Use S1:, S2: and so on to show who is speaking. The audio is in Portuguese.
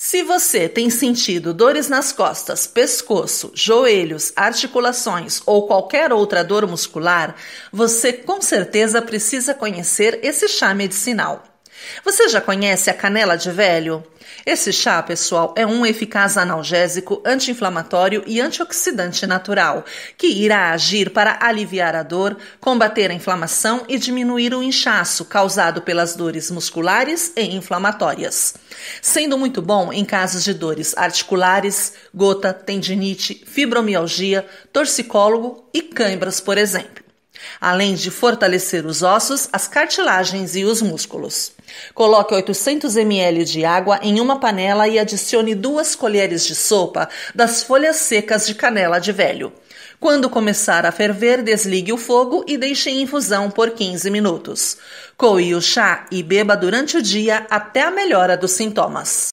S1: Se você tem sentido dores nas costas, pescoço, joelhos, articulações ou qualquer outra dor muscular, você com certeza precisa conhecer esse chá medicinal. Você já conhece a canela de velho? Esse chá, pessoal, é um eficaz analgésico, anti-inflamatório e antioxidante natural, que irá agir para aliviar a dor, combater a inflamação e diminuir o inchaço causado pelas dores musculares e inflamatórias. Sendo muito bom em casos de dores articulares, gota, tendinite, fibromialgia, torcicólogo e cãibras, por exemplo além de fortalecer os ossos, as cartilagens e os músculos. Coloque 800 ml de água em uma panela e adicione duas colheres de sopa das folhas secas de canela de velho. Quando começar a ferver, desligue o fogo e deixe em infusão por 15 minutos. Coe o chá e beba durante o dia até a melhora dos sintomas.